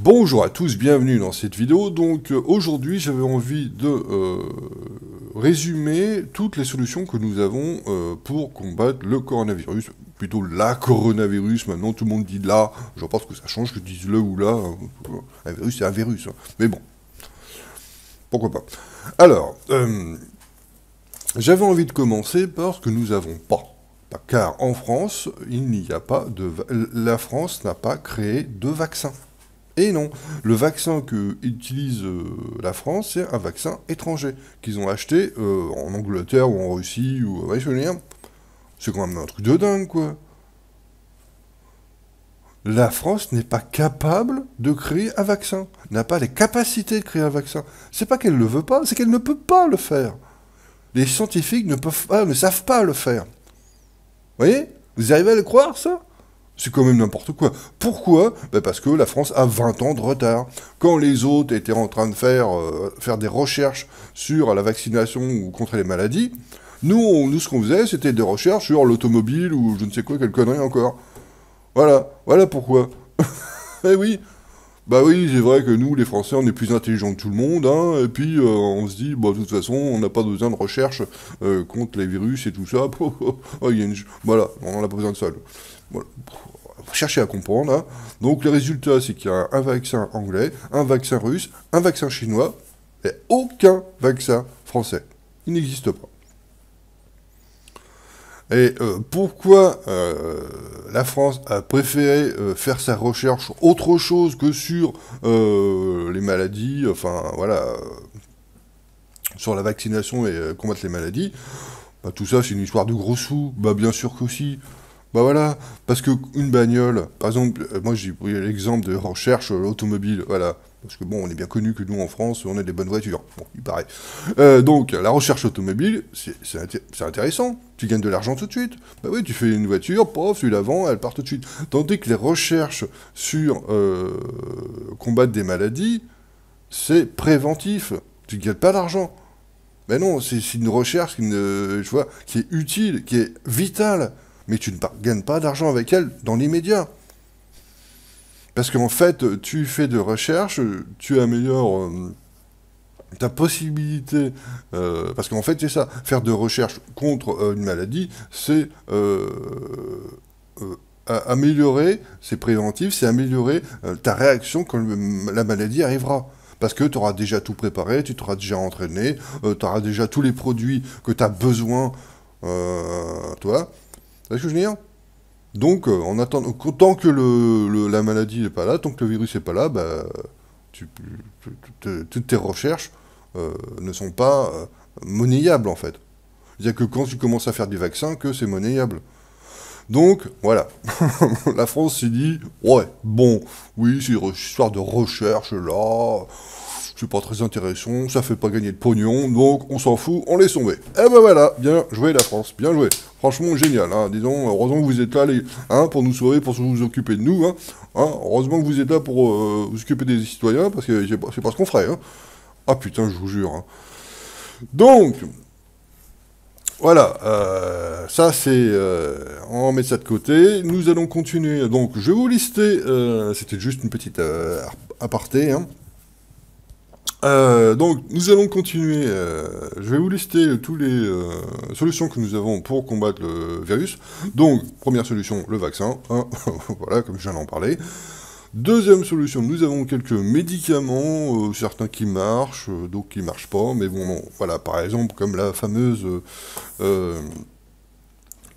Bonjour à tous, bienvenue dans cette vidéo. Donc euh, aujourd'hui j'avais envie de euh, résumer toutes les solutions que nous avons euh, pour combattre le coronavirus, plutôt la coronavirus, maintenant tout le monde dit là, je pense que ça change que dise le ou là, un virus c'est un virus, hein. mais bon, pourquoi pas. Alors, j'avais envie de commencer par ce que nous avons pas car en France, il n'y a pas de la France n'a pas créé de vaccin. Et non, le vaccin que utilise euh, la France, c'est un vaccin étranger qu'ils ont acheté euh, en Angleterre ou en Russie ou ouais, C'est quand même un truc de dingue, quoi. La France n'est pas capable de créer un vaccin, n'a pas les capacités de créer un vaccin. C'est pas qu'elle ne veut pas, c'est qu'elle ne peut pas le faire. Les scientifiques ne peuvent pas, ne savent pas le faire. Vous voyez Vous arrivez à le croire, ça c'est quand même n'importe quoi. Pourquoi ben Parce que la France a 20 ans de retard. Quand les autres étaient en train de faire, euh, faire des recherches sur la vaccination ou contre les maladies, nous, on, nous ce qu'on faisait, c'était des recherches sur l'automobile ou je ne sais quoi, quelle connerie encore. Voilà, voilà pourquoi. eh oui, bah oui, c'est vrai que nous, les Français, on est plus intelligents que tout le monde, hein. et puis euh, on se dit, bah, de toute façon, on n'a pas besoin de recherches euh, contre les virus et tout ça. oh, y a Voilà, on n'a pas besoin de ça. Cherchez à comprendre. Hein. Donc, les résultats, c'est qu'il y a un vaccin anglais, un vaccin russe, un vaccin chinois, et aucun vaccin français. Il n'existe pas. Et euh, pourquoi euh, la France a préféré euh, faire sa recherche autre chose que sur les maladies, enfin voilà, sur la vaccination et combattre les maladies bah, Tout ça, c'est une histoire de gros sous. Bah, bien sûr que si. Bah voilà, parce qu'une bagnole, par exemple, euh, moi j'ai pris l'exemple de recherche euh, automobile, voilà. Parce que bon, on est bien connu que nous en France, on a des bonnes voitures. Bon, il paraît. Euh, donc, la recherche automobile, c'est intéressant. Tu gagnes de l'argent tout de suite. Bah oui, tu fais une voiture, prof, tu la vends, elle part tout de suite. Tandis que les recherches sur euh, combattre des maladies, c'est préventif. Tu gagnes pas d'argent. Mais non, c'est une recherche qui, vois, qui est utile, qui est vitale mais tu ne gagnes pas d'argent avec elle dans l'immédiat. Parce qu'en fait, tu fais de recherche, tu améliores euh, ta possibilité, euh, parce qu'en fait c'est ça, faire de recherche contre euh, une maladie, c'est améliorer, c'est préventif, c'est améliorer ta réaction quand la maladie arrivera parce que tu auras déjà tout préparé, tu t'auras déjà entraîné, tu auras déjà tous les produits que tu as besoin, toi. C'est ce que je veux dire Donc, euh, en attendant, tant que la maladie n'est pas là, tant que le virus n'est pas là, bah, toutes tes recherches euh, ne sont pas euh, monnayables, en fait. C'est-à-dire que quand tu commences à faire du vaccin que c'est monnayable. Donc, voilà. la France s'est dit, ouais, bon, oui, c'est une histoire de recherche, là pas très intéressant, ça fait pas gagner de pognon, donc on s'en fout, on les tomber. Et eh ben voilà, bien joué la France, bien joué. Franchement, génial, hein. disons, heureusement que vous êtes là les, hein, pour nous sauver, pour vous occuper de nous. Hein. hein heureusement que vous êtes là pour euh, vous occuper des citoyens, parce que c'est pas, ce qu'on ferait. hein. Ah putain, je vous jure. Hein. Donc, voilà, euh, ça c'est, euh, on met ça de côté. Nous allons continuer. Donc, je vais vous lister. C'était juste une petite aparté. Hein. Euh, donc nous allons continuer. Euh, je vais vous lister toutes les euh, solutions que nous avons pour combattre le virus. Donc première solution, le vaccin. Hein. voilà, comme je viens d'en parler. Deuxième solution, nous avons quelques médicaments, certains qui marchent, d'autres qui marchent pas, mais bon, voilà, par exemple comme la fameuse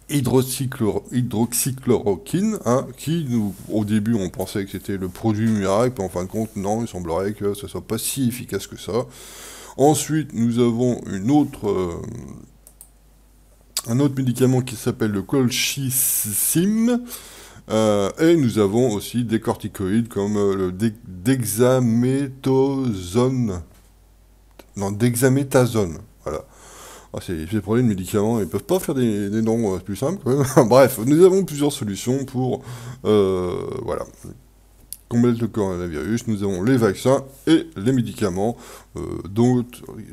hydroxychloroquine, hein, qui nous, au début on pensait que c'était le produit miracle, mais en fin de compte non, il semblerait que ce soit pas si efficace que ça. Ensuite nous avons une autre, euh, un autre médicament qui s'appelle le colchicine euh, et nous avons aussi des corticoïdes comme euh, le Non, dexaméthasone, voilà. Ah, c'est des problèmes de médicaments, ils ne peuvent pas faire des, noms euh, plus simples Bref, nous avons plusieurs solutions pour euh, combattre le coronavirus. Nous avons les vaccins et les médicaments, euh,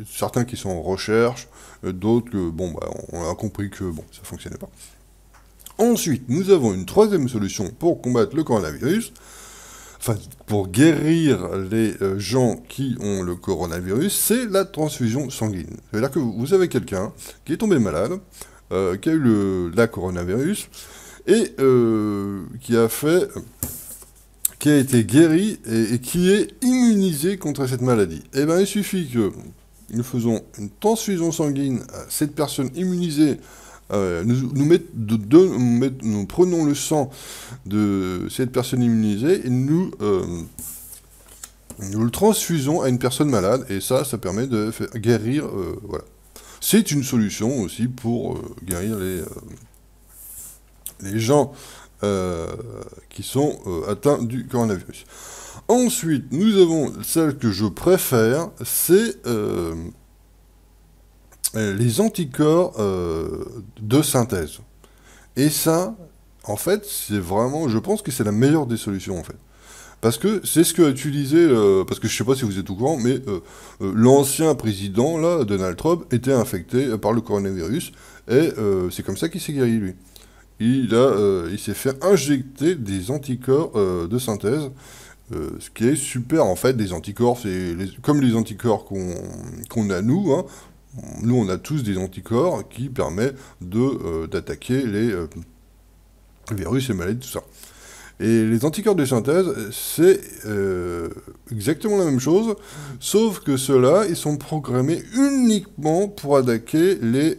certains qui sont en recherche, d'autres bon, bah, on a compris que bon, ça fonctionnait pas. Ensuite, nous avons une troisième solution pour combattre le coronavirus, pour guérir les euh, gens qui ont le coronavirus, c'est la transfusion sanguine. C'est-à-dire que vous avez quelqu'un qui est tombé malade, euh, qui a eu le, la coronavirus, et euh, qui a fait qui a été guéri et, qui est immunisé contre cette maladie. Eh bien, il suffit que nous faisons une transfusion sanguine à cette personne immunisée euh, nous, prenons le sang de cette personne immunisée et euh, nous, le transfusons à une personne malade. Et ça, ça permet de guérir. Euh, voilà. C'est une solution aussi pour guérir les, les gens qui sont atteints du coronavirus. Ensuite, nous avons celle que je préfère, c'est... Euh, les anticorps euh, de synthèse. Et ça, en fait, c'est vraiment, je pense que c'est la meilleure des solutions, en fait. Parce que c'est ce que tu utilisé, euh, parce que je ne sais pas si vous êtes au courant, mais l'ancien président, là, Donald Trump, était infecté par le coronavirus, et c'est comme ça qu'il s'est guéri, lui. Il, a, il s'est fait injecter des anticorps de synthèse, ce qui est super, en fait, des anticorps, c'est comme les anticorps qu'on a, nous, hein, nous, on a tous des anticorps qui permettent euh, d'attaquer les euh, virus, les maladies, tout ça. Et les anticorps de synthèse, c'est euh, exactement la même chose, sauf que ceux-là, ils sont programmés uniquement pour attaquer les,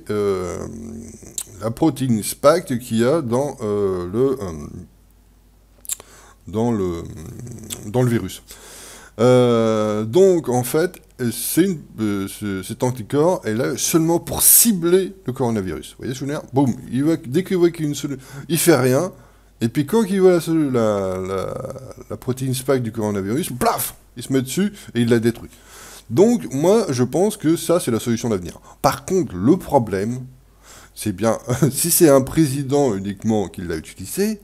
la protéine SPACT qu'il y a dans, le, dans, le, dans le virus. donc en fait, euh, euh, cet anticorps est là seulement pour cibler le coronavirus. Vous voyez ce que je veux dire Boum, il dès qu'il voit qu'il y il fait rien. Et puis quand il voit la, la, la, protéine spike du coronavirus, plaf, il se met dessus et il la détruit. Donc moi, je pense que ça, c'est la solution d'avenir. Par contre, le problème, c'est bien, si c'est un président uniquement qui l'a utilisé,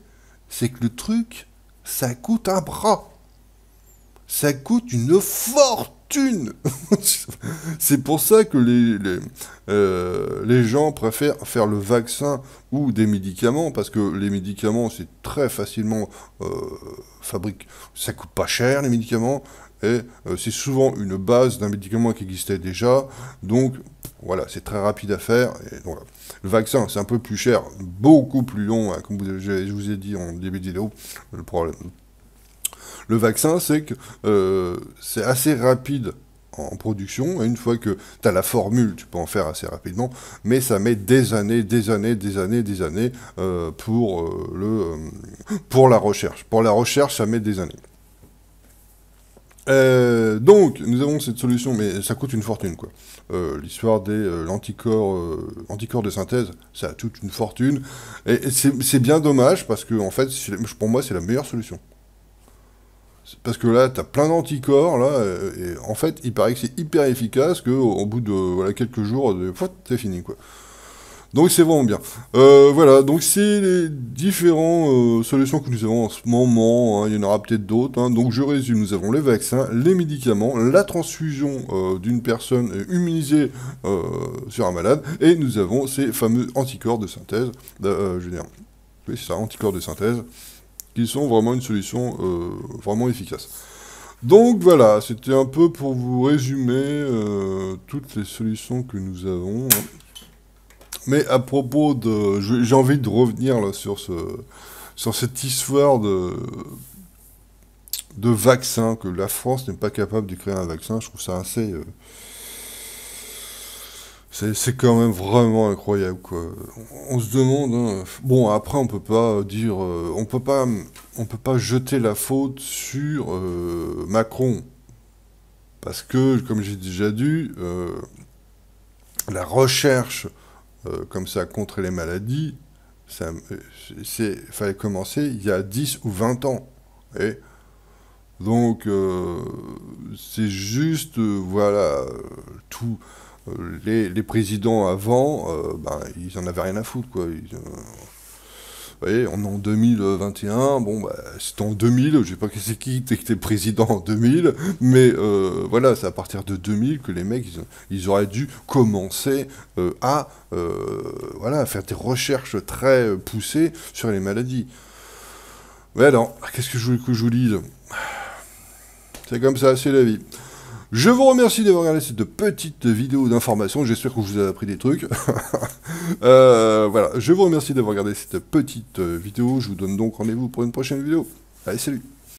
c'est que le truc, ça coûte un bras. Ça coûte une forte c'est pour ça que les, euh, les, gens préfèrent faire le vaccin ou des médicaments, parce que les médicaments, c'est très facilement euh, fabriqué. Ça coûte pas cher, les médicaments, et euh, c'est souvent une base d'un médicament qui existait déjà. Donc, voilà, c'est très rapide à faire. le vaccin, c'est un peu plus cher, beaucoup plus long, hein, comme vous, je, je vous ai dit en début de vidéo, le problème le vaccin, c'est que euh, c'est assez rapide en production, et une fois que tu as la formule, tu peux en faire assez rapidement, mais ça met des années, des années, des années, des années euh, pour, euh, le, pour la recherche. Pour la recherche, ça met des années. donc, nous avons cette solution, mais ça coûte une fortune, quoi. L'histoire des l'anticorps anticorps de synthèse, ça a toute une fortune, et c'est bien dommage, parce que, en fait, pour moi, c'est la meilleure solution parce que là, tu as plein d'anticorps, là, et en fait, il paraît que c'est hyper efficace, qu'au bout de quelques jours, c'est fini, quoi. Donc c'est vraiment bien. Euh, voilà, donc c'est les différentes euh, solutions que nous avons en ce moment. Hein. Il y en aura peut-être d'autres. Hein. Donc je résume, nous avons les vaccins, les médicaments, la transfusion euh, d'une personne immunisée sur un malade, et nous avons ces fameux anticorps de synthèse. je veux dire, oui, c'est ça, anticorps de synthèse qui sont vraiment une solution euh, vraiment efficace. Donc voilà, c'était un peu pour vous résumer euh, toutes les solutions que nous avons. Hein. Mais à propos de... J'ai envie de revenir là, sur, ce, sur cette histoire de, de vaccin, que la France n'est pas capable de créer un vaccin. Je trouve ça assez... Euh, c'est quand même vraiment incroyable, quoi. On, se demande. Hein, bon, après, on peut pas dire, euh, on peut pas, on peut pas jeter la faute sur euh, Macron, parce que, comme j'ai déjà dit, euh, la recherche comme ça contre les maladies, ça, fallait commencer il y a 10 ou 20 ans. Et donc, c'est juste, voilà, tout. Euh, les, présidents avant, euh, ben, ils en avaient rien à foutre, quoi. Euh, vous voyez, on est en 2021, bon, bah, c'est en 2000, je ne sais pas qui était président en 2000, mais voilà, c'est à partir de 2000 que les mecs, ils, auraient dû commencer à voilà, faire des recherches très poussées sur les maladies. Mais alors, qu'est-ce que je voulais que je vous lise C'est comme ça, c'est la vie. Je vous remercie d'avoir regardé cette petite vidéo d'information. J'espère que vous avez appris des trucs. Euh, voilà, je vous remercie d'avoir regardé cette petite vidéo. Je vous donne donc rendez-vous pour une prochaine vidéo. Allez, salut